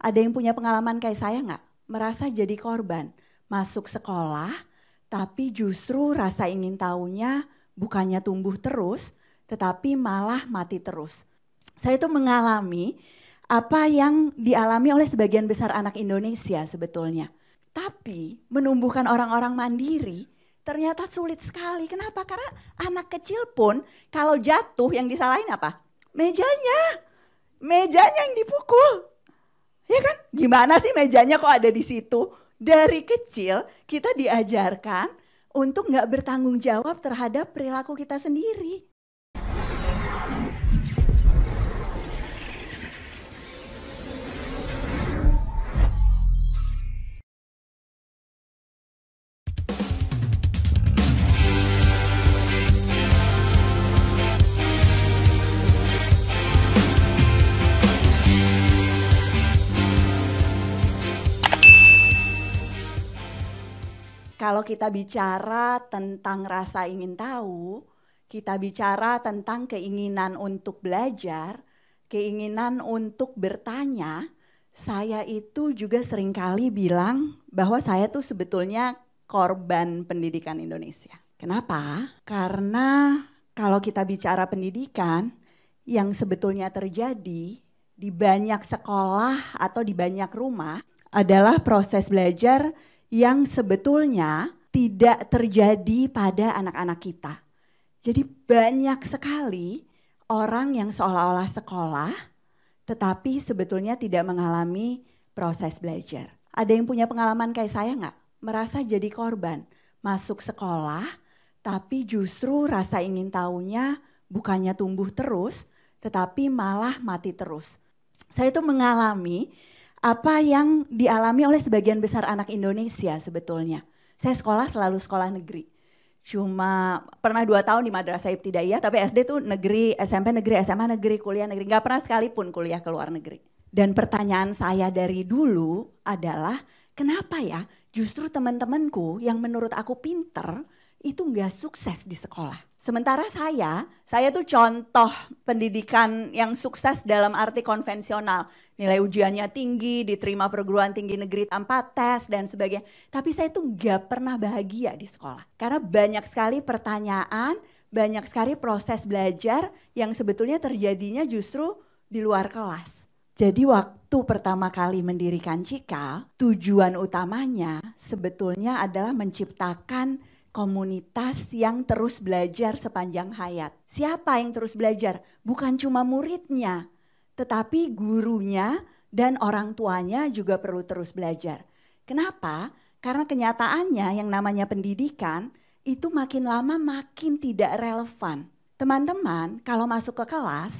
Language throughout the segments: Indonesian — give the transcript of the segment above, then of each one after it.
Ada yang punya pengalaman kayak saya nggak? Merasa jadi korban, masuk sekolah, tapi justru rasa ingin tahunya bukannya tumbuh terus, tetapi malah mati terus. Saya itu mengalami apa yang dialami oleh sebagian besar anak Indonesia sebetulnya. Tapi menumbuhkan orang-orang mandiri ternyata sulit sekali. Kenapa? Karena anak kecil pun kalau jatuh yang disalahin apa? Mejanya. Mejanya yang dipukul. Ya kan? Gimana sih mejanya kok ada di situ? Dari kecil kita diajarkan untuk nggak bertanggung jawab terhadap perilaku kita sendiri. Kalau kita bicara tentang rasa ingin tahu, kita bicara tentang keinginan untuk belajar, keinginan untuk bertanya, saya itu juga seringkali bilang bahwa saya tuh sebetulnya korban pendidikan Indonesia. Kenapa? Karena kalau kita bicara pendidikan, yang sebetulnya terjadi di banyak sekolah atau di banyak rumah adalah proses belajar yang sebetulnya tidak terjadi pada anak-anak kita. Jadi banyak sekali orang yang seolah-olah sekolah tetapi sebetulnya tidak mengalami proses belajar. Ada yang punya pengalaman kayak saya nggak? Merasa jadi korban, masuk sekolah tapi justru rasa ingin tahunya bukannya tumbuh terus tetapi malah mati terus. Saya itu mengalami apa yang dialami oleh sebagian besar anak Indonesia sebetulnya. Saya sekolah selalu sekolah negeri. Cuma pernah dua tahun di Madrasah Ibtidaiyah, tapi SD tuh negeri, SMP negeri, SMA negeri, kuliah negeri. Gak pernah sekalipun kuliah ke luar negeri. Dan pertanyaan saya dari dulu adalah, kenapa ya justru teman-temanku yang menurut aku pinter itu nggak sukses di sekolah? Sementara saya, saya tuh contoh pendidikan yang sukses dalam arti konvensional. Nilai ujiannya tinggi, diterima perguruan tinggi negeri tanpa tes dan sebagainya. Tapi saya tuh gak pernah bahagia di sekolah. Karena banyak sekali pertanyaan, banyak sekali proses belajar yang sebetulnya terjadinya justru di luar kelas. Jadi waktu pertama kali mendirikan Cikal, tujuan utamanya sebetulnya adalah menciptakan komunitas yang terus belajar sepanjang hayat. Siapa yang terus belajar? Bukan cuma muridnya, tetapi gurunya dan orang tuanya juga perlu terus belajar. Kenapa? Karena kenyataannya yang namanya pendidikan itu makin lama makin tidak relevan. Teman-teman, kalau masuk ke kelas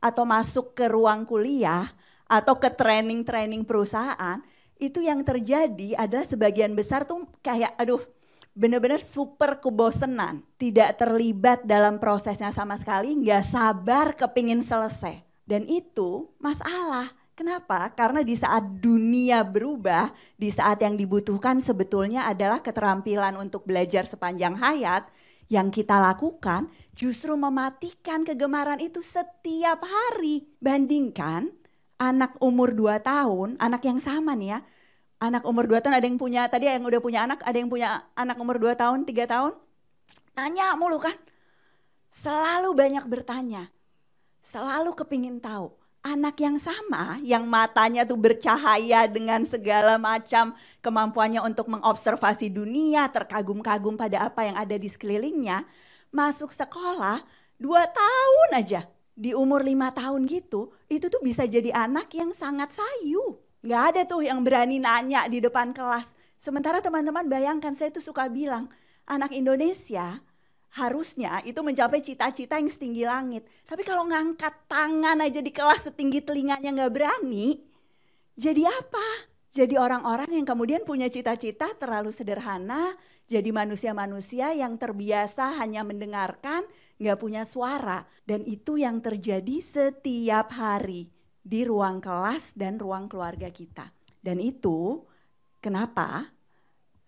atau masuk ke ruang kuliah atau ke training-training perusahaan, itu yang terjadi adalah sebagian besar tuh kayak aduh benar-benar super kebosenan, tidak terlibat dalam prosesnya sama sekali, nggak sabar kepingin selesai. Dan itu masalah. Kenapa? Karena di saat dunia berubah, di saat yang dibutuhkan sebetulnya adalah keterampilan untuk belajar sepanjang hayat, yang kita lakukan justru mematikan kegemaran itu setiap hari. Bandingkan anak umur 2 tahun, anak yang sama nih ya, anak umur 2 tahun, ada yang punya, tadi yang udah punya anak, ada yang punya anak umur 2 tahun, 3 tahun, tanya mulu kan. Selalu banyak bertanya, selalu kepingin tahu. Anak yang sama, yang matanya tuh bercahaya dengan segala macam kemampuannya untuk mengobservasi dunia, terkagum-kagum pada apa yang ada di sekelilingnya, masuk sekolah dua tahun aja, di umur lima tahun gitu, itu tuh bisa jadi anak yang sangat sayu Nggak ada tuh yang berani nanya di depan kelas. Sementara teman-teman bayangkan saya tuh suka bilang, anak Indonesia harusnya itu mencapai cita-cita yang setinggi langit. Tapi kalau ngangkat tangan aja di kelas setinggi telinganya nggak berani, jadi apa? Jadi orang-orang yang kemudian punya cita-cita terlalu sederhana, jadi manusia-manusia yang terbiasa hanya mendengarkan, nggak punya suara. Dan itu yang terjadi setiap hari di ruang kelas dan ruang keluarga kita. Dan itu kenapa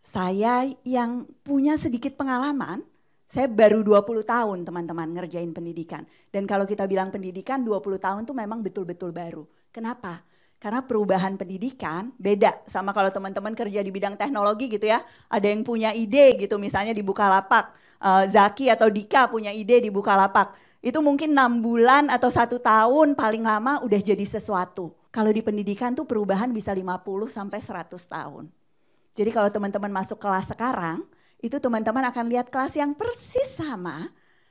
saya yang punya sedikit pengalaman, saya baru 20 tahun teman-teman ngerjain pendidikan. Dan kalau kita bilang pendidikan 20 tahun itu memang betul-betul baru. Kenapa? Karena perubahan pendidikan beda sama kalau teman-teman kerja di bidang teknologi gitu ya. Ada yang punya ide gitu misalnya di Bukalapak. Uh, Zaki atau Dika punya ide di Bukalapak. Itu mungkin enam bulan atau satu tahun paling lama udah jadi sesuatu. Kalau di pendidikan tuh perubahan bisa 50 sampai 100 tahun. Jadi kalau teman-teman masuk kelas sekarang, itu teman-teman akan lihat kelas yang persis sama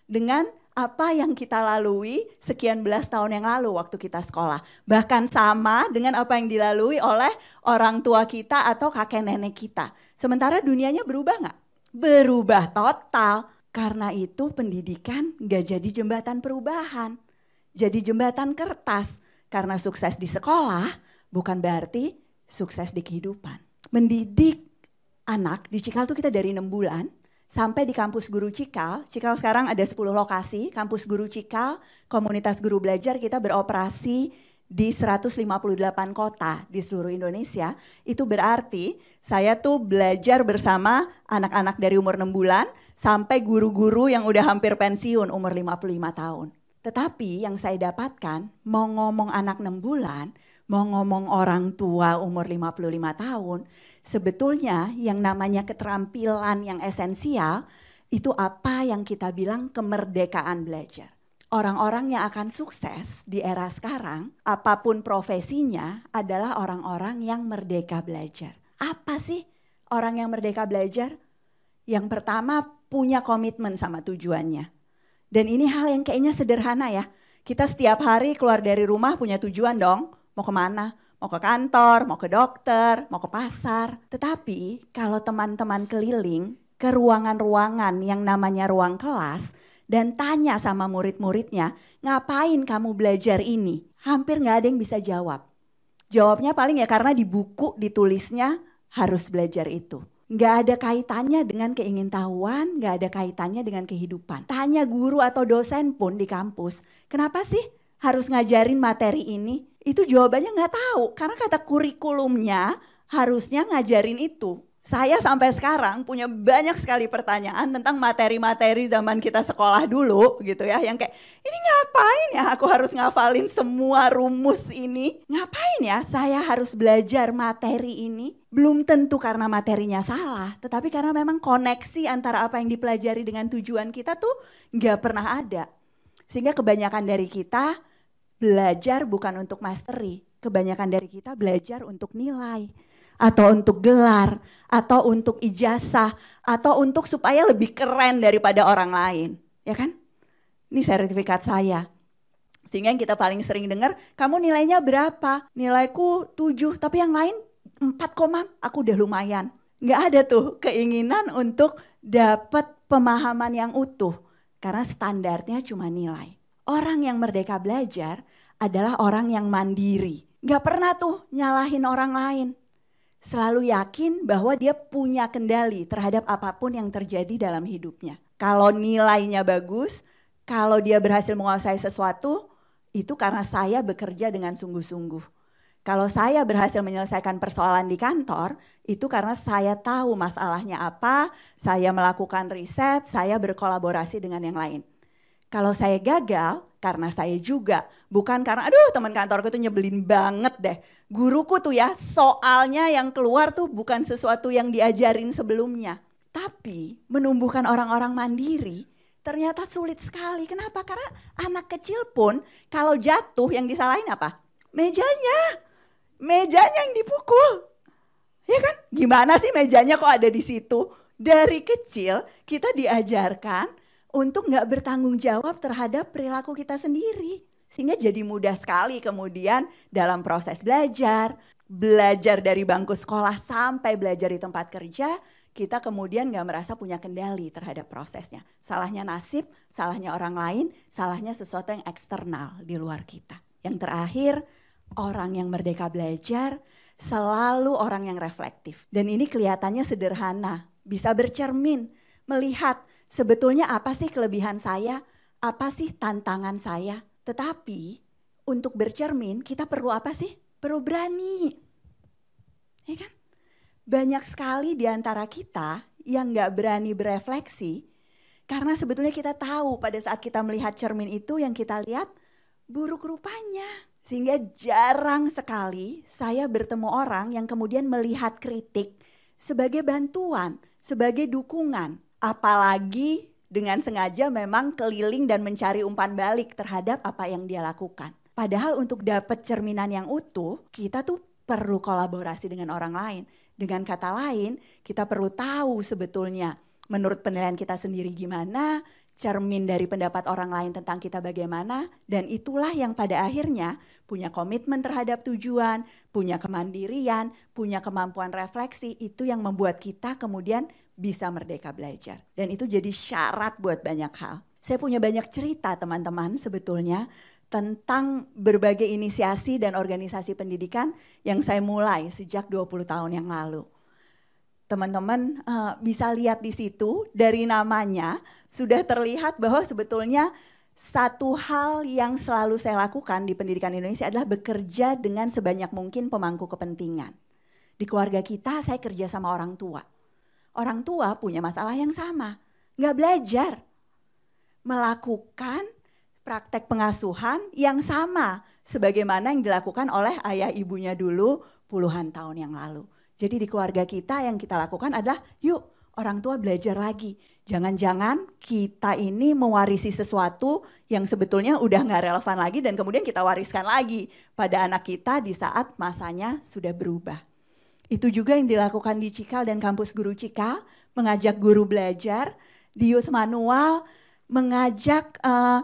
dengan apa yang kita lalui sekian belas tahun yang lalu waktu kita sekolah. Bahkan sama dengan apa yang dilalui oleh orang tua kita atau kakek nenek kita. Sementara dunianya berubah nggak? Berubah total. Karena itu pendidikan nggak jadi jembatan perubahan. Jadi jembatan kertas. Karena sukses di sekolah bukan berarti sukses di kehidupan. Mendidik anak di Cikal itu kita dari enam bulan sampai di kampus Guru Cikal. Cikal sekarang ada 10 lokasi, kampus Guru Cikal, komunitas guru belajar kita beroperasi di 158 kota di seluruh Indonesia. Itu berarti saya tuh belajar bersama anak-anak dari umur 6 bulan sampai guru-guru yang udah hampir pensiun umur 55 tahun. Tetapi yang saya dapatkan, mau ngomong anak 6 bulan, mau ngomong orang tua umur 55 tahun, sebetulnya yang namanya keterampilan yang esensial itu apa yang kita bilang kemerdekaan belajar. Orang-orang yang akan sukses di era sekarang, apapun profesinya, adalah orang-orang yang merdeka belajar. Apa sih orang yang merdeka belajar? Yang pertama punya komitmen sama tujuannya. Dan ini hal yang kayaknya sederhana ya. Kita setiap hari keluar dari rumah punya tujuan dong mau kemana, mau ke kantor, mau ke dokter, mau ke pasar. Tetapi kalau teman-teman keliling ke ruangan-ruangan yang namanya ruang kelas dan tanya sama murid-muridnya, ngapain kamu belajar ini? Hampir nggak ada yang bisa jawab. Jawabnya paling ya karena di buku ditulisnya harus belajar itu. Nggak ada kaitannya dengan keingintahuan, nggak ada kaitannya dengan kehidupan. Tanya guru atau dosen pun di kampus, kenapa sih harus ngajarin materi ini? Itu jawabannya nggak tahu karena kata kurikulumnya harusnya ngajarin itu. Saya sampai sekarang punya banyak sekali pertanyaan tentang materi-materi zaman kita sekolah dulu gitu ya. Yang kayak ini ngapain ya aku harus ngafalin semua rumus ini? Ngapain ya saya harus belajar materi ini? belum tentu karena materinya salah, tetapi karena memang koneksi antara apa yang dipelajari dengan tujuan kita tuh nggak pernah ada. Sehingga kebanyakan dari kita belajar bukan untuk mastery. Kebanyakan dari kita belajar untuk nilai, atau untuk gelar, atau untuk ijazah, atau untuk supaya lebih keren daripada orang lain. Ya kan? Ini sertifikat saya. Sehingga yang kita paling sering dengar, kamu nilainya berapa? Nilaiku 7, tapi yang lain 4, aku udah lumayan. Nggak ada tuh keinginan untuk dapat pemahaman yang utuh. Karena standarnya cuma nilai. Orang yang merdeka belajar adalah orang yang mandiri. Gak pernah tuh nyalahin orang lain. Selalu yakin bahwa dia punya kendali terhadap apapun yang terjadi dalam hidupnya. Kalau nilainya bagus, kalau dia berhasil menguasai sesuatu, itu karena saya bekerja dengan sungguh-sungguh. Kalau saya berhasil menyelesaikan persoalan di kantor, itu karena saya tahu masalahnya apa, saya melakukan riset, saya berkolaborasi dengan yang lain. Kalau saya gagal, karena saya juga. Bukan karena, aduh teman kantorku tuh nyebelin banget deh. Guruku tuh ya, soalnya yang keluar tuh bukan sesuatu yang diajarin sebelumnya. Tapi menumbuhkan orang-orang mandiri ternyata sulit sekali. Kenapa? Karena anak kecil pun kalau jatuh yang disalahin apa? Mejanya. Mejanya yang dipukul. Ya kan? Gimana sih mejanya kok ada di situ? Dari kecil kita diajarkan untuk nggak bertanggung jawab terhadap perilaku kita sendiri. Sehingga jadi mudah sekali kemudian dalam proses belajar, belajar dari bangku sekolah sampai belajar di tempat kerja, kita kemudian nggak merasa punya kendali terhadap prosesnya. Salahnya nasib, salahnya orang lain, salahnya sesuatu yang eksternal di luar kita. Yang terakhir, orang yang merdeka belajar selalu orang yang reflektif. Dan ini kelihatannya sederhana, bisa bercermin, melihat sebetulnya apa sih kelebihan saya, apa sih tantangan saya. Tetapi untuk bercermin kita perlu apa sih? Perlu berani. Ya kan? Banyak sekali di antara kita yang gak berani berefleksi karena sebetulnya kita tahu pada saat kita melihat cermin itu yang kita lihat buruk rupanya. Sehingga jarang sekali saya bertemu orang yang kemudian melihat kritik sebagai bantuan, sebagai dukungan, apalagi dengan sengaja memang keliling dan mencari umpan balik terhadap apa yang dia lakukan. Padahal untuk dapat cerminan yang utuh, kita tuh perlu kolaborasi dengan orang lain. Dengan kata lain, kita perlu tahu sebetulnya menurut penilaian kita sendiri gimana, cermin dari pendapat orang lain tentang kita bagaimana, dan itulah yang pada akhirnya punya komitmen terhadap tujuan, punya kemandirian, punya kemampuan refleksi, itu yang membuat kita kemudian bisa merdeka belajar. Dan itu jadi syarat buat banyak hal. Saya punya banyak cerita teman-teman sebetulnya tentang berbagai inisiasi dan organisasi pendidikan yang saya mulai sejak 20 tahun yang lalu. Teman-teman uh, bisa lihat di situ dari namanya sudah terlihat bahwa sebetulnya satu hal yang selalu saya lakukan di pendidikan Indonesia adalah bekerja dengan sebanyak mungkin pemangku kepentingan. Di keluarga kita saya kerja sama orang tua Orang tua punya masalah yang sama, nggak belajar. Melakukan praktek pengasuhan yang sama sebagaimana yang dilakukan oleh ayah ibunya dulu puluhan tahun yang lalu. Jadi di keluarga kita yang kita lakukan adalah yuk orang tua belajar lagi. Jangan-jangan kita ini mewarisi sesuatu yang sebetulnya udah nggak relevan lagi dan kemudian kita wariskan lagi pada anak kita di saat masanya sudah berubah. Itu juga yang dilakukan di Cikal dan kampus guru Cikal, mengajak guru belajar, di Youth Manual mengajak teman eh,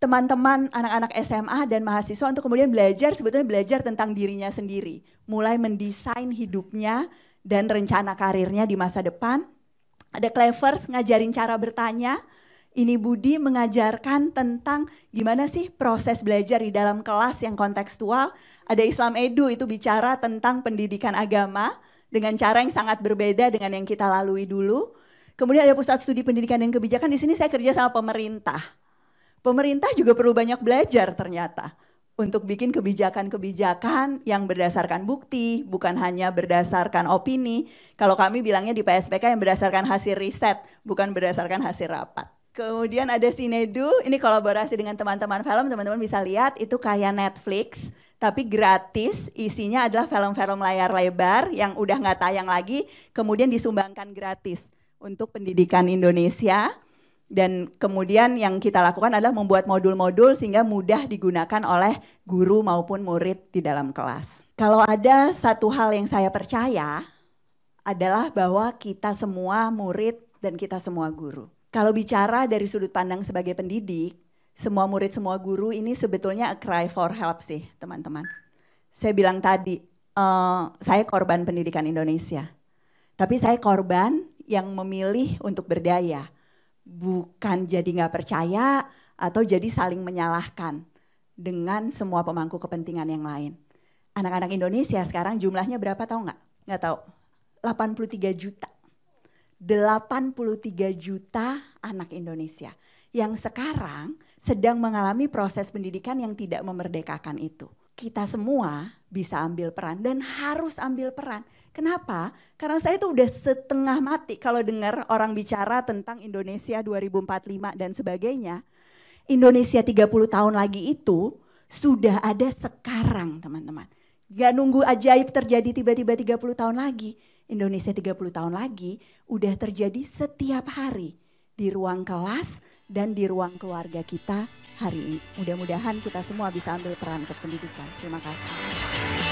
teman-teman anak-anak SMA dan mahasiswa untuk kemudian belajar sebetulnya belajar tentang dirinya sendiri, mulai mendesain hidupnya dan rencana karirnya di masa depan. Ada Clevers ngajarin cara bertanya, ini Budi mengajarkan tentang gimana sih proses belajar di dalam kelas yang kontekstual. Ada Islam Edu itu bicara tentang pendidikan agama dengan cara yang sangat berbeda dengan yang kita lalui dulu. Kemudian ada Pusat Studi Pendidikan dan Kebijakan. Di sini saya kerja sama pemerintah. Pemerintah juga perlu banyak belajar ternyata untuk bikin kebijakan-kebijakan yang berdasarkan bukti, bukan hanya berdasarkan opini. Kalau kami bilangnya di PSPK yang berdasarkan hasil riset, bukan berdasarkan hasil rapat. Kemudian ada Sinedu, ini kolaborasi dengan teman-teman film, teman-teman bisa lihat itu kayak Netflix, tapi gratis, isinya adalah film-film layar lebar yang udah nggak tayang lagi, kemudian disumbangkan gratis untuk pendidikan Indonesia. Dan kemudian yang kita lakukan adalah membuat modul-modul sehingga mudah digunakan oleh guru maupun murid di dalam kelas. Kalau ada satu hal yang saya percaya adalah bahwa kita semua murid dan kita semua guru kalau bicara dari sudut pandang sebagai pendidik, semua murid, semua guru ini sebetulnya a cry for help sih teman-teman. Saya bilang tadi, uh, saya korban pendidikan Indonesia. Tapi saya korban yang memilih untuk berdaya. Bukan jadi nggak percaya atau jadi saling menyalahkan dengan semua pemangku kepentingan yang lain. Anak-anak Indonesia sekarang jumlahnya berapa tahu nggak? Nggak tahu. 83 juta 83 juta anak Indonesia yang sekarang sedang mengalami proses pendidikan yang tidak memerdekakan itu. Kita semua bisa ambil peran dan harus ambil peran. Kenapa? Karena saya itu udah setengah mati kalau dengar orang bicara tentang Indonesia 2045 dan sebagainya. Indonesia 30 tahun lagi itu sudah ada sekarang teman-teman. Gak nunggu ajaib terjadi tiba-tiba 30 tahun lagi Indonesia 30 tahun lagi udah terjadi setiap hari di ruang kelas dan di ruang keluarga kita hari ini. Mudah-mudahan kita semua bisa ambil peran untuk pendidikan. Terima kasih.